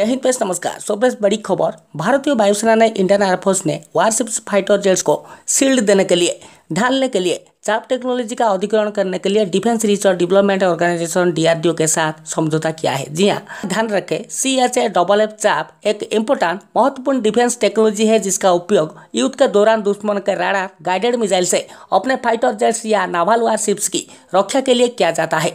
जय हिंद प्रेस नमस्कार सो प्रेस बड़ी खबर भारतीय वायुसेना ने इंडियन एयरफोर्स ने वारशिप फाइटर जेट्स को शील्ड देने के लिए ढालने के लिए चाप टेक्नोलॉजी का अधिग्रहण करने के लिए defence research development organisation DRDO के साथ समझौता किया है जी हाँ ध्यान रखें C H A double F chaff एक इम्पोर्टेंट महत्वपूर्ण डिफेंस टेक्नोलॉजी है जिसका उपयोग युद्ध के दौरान दुश्मन के राडार गाइडेड मिसाइल से अपने फाइटर जेट्स या नावल वारशिप्स की रक्षा के लिए किया जाता है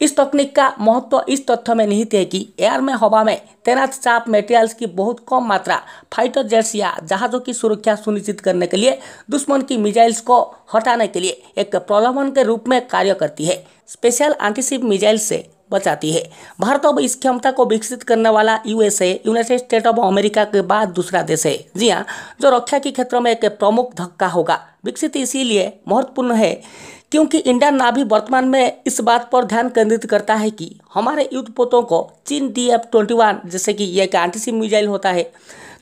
इस तकनीक का महत्व इस तथ्य में निहित है कि एयर में हवा में तैनात चाप मेटेरियल्स की बहुत कम मात्रा फाइटर जेट्स या जहाज़ों की सुरक्षा सुनिश्चित करने के लिए दुश्मन की मिजाइल्स को हटाने के लिए एक प्रलोभन के रूप में कार्य करती है स्पेशल एंटीसिप मिजाइल से बचाती है भारत अब इस क्षमता को विकसित करने वाला USA United State of America के बाद दूसरा देश है जी हाँ जो रक्षा के क्षेत्र में एक प्रमुख धक्का होगा विकसित इसीलिए महत्वपूर्ण है क्योंकि इंडिया नाभी वर्तमान में इस बात पर ध्यान केंद्रित करता है कि हमारे युद्ध पोतों को चीन डी एफ ट्वेंटी वन जैसे कि यह एक एंटीसी मिजाइल होता है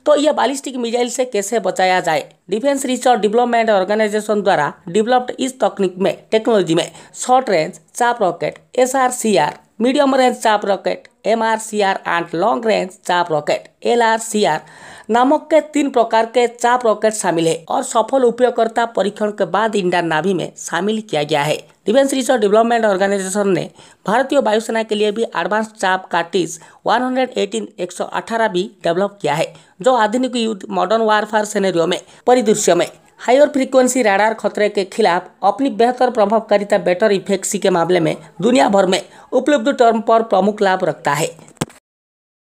तो यह बालिस्टिक मिजाइल से कैसे बचाया जाए डिफेंस रिसर्च डेवलपमेंट ऑर्गेनाइजेशन द्वारा डेवलप्ड इस तकनीक में टेक्नोलॉजी में short range chaff rocket S R C R medium range chaff rocket M R C R and long range chaff rocket L R C R नामक के तीन प्रकार के चाप रॉकेट शामिल है और सफल उपयोगकर्ता परीक्षण के बाद इंडियन नाभी में शामिल किया गया है डिफेंस रिसर्च डेवलपमेंट ऑर्गेनाइजेशन ने भारतीय वायुसेना के लिए भी एडवांस चाप कार्टिज 118 हंड्रेड भी डेवलप किया है जो आधुनिक युद्ध मॉडर्न वारफेयर सेनेरियो में परिदृश्य में हायर फ्रीक्वेंसी राडार खतरे के खिलाफ अपनी बेहतर प्रभावकारिता बेटर इफेक्सी के मामले में दुनिया भर में उपलब्ध टर्म पर प्रमुख लाभ रखता है